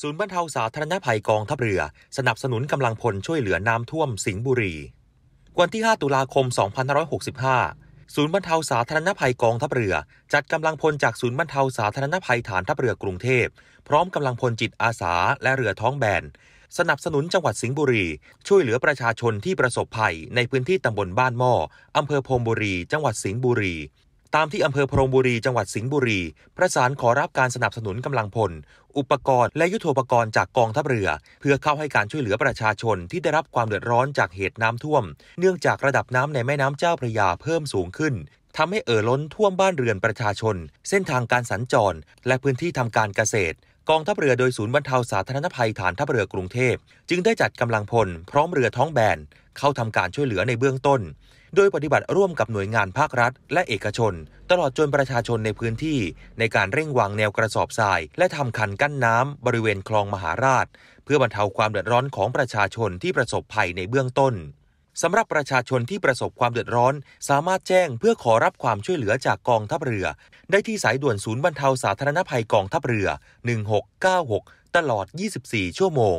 ศูนย์บรรเทาสาธารณภัยกองทัพเรือ สนับสนุนกำลังพลช่วยเหลือน้ำท่วมสิงห์บุรีวันที่ 5 ตุลาคม2565 ศูนย์บรรเทาสาธารณภัยกองทัพเรือ จัดกำลังพลจากศูนย์บรรเทาสาธารณภัยฐานทัพเรือกรุงเทพพร้อมกำลังพลจิตอาสาและเรือท้องแบนสนับสนุนจังหวัดสิงห์บุรีช่วยเหลือประชาชนที่ประสบภัยในพื้นที่ตำบลบ้านหม้ออำเภอพรมบุรี จังหวัดสิงห์บุรีตามที่อำเภอพรมบุรีจังหวัดสิงห์บุรีประสานขอรับการสนับสนุนกำลังพล อุปกรณ์และยุทโธปกรณ์จากกองทัพเรือเพื่อเข้าให้การช่วยเหลือประชาชนที่ได้รับความเดือดร้อนจากเหตุน้ำท่วม เนื่องจากระดับน้ำในแม่น้ำเจ้าพระยาเพิ่มสูงขึ้น ทำให้เอ่อล้นท่วมบ้านเรือนประชาชน เส้นทางการสัญจร และพื้นที่ทำการเกษตร กองทัพเรือโดยศูนย์บรรเทาสาธารณภัยฐานทัพเรือกรุงเทพ จึงได้จัดกำลังพลพร้อมเรือท้องแบนเข้าทำการช่วยเหลือในเบื้องต้นโดยปฏิบัติร่วมกับหน่วยงานภาครัฐ และเอกชนตลอดจนประชาชนในพื้นที่ ในการเร่งวางแนวกระสอบทราย และทำคันกั้นน้ำบริเวณคลองมหาราชเพื่อบรรเทาความเดือดร้อนของประชาชนที่ประสบภัยในเบื้องต้นสำหรับประชาชนที่ประสบความเดือดร้อนสามารถแจ้งเพื่อขอรับความช่วยเหลือจากกองทัพเรือ ได้ที่สายด่วนศูนย์บรรเทาสาธารณภัยกองทัพเรือ 1696 ตลอด 24 ชั่วโมง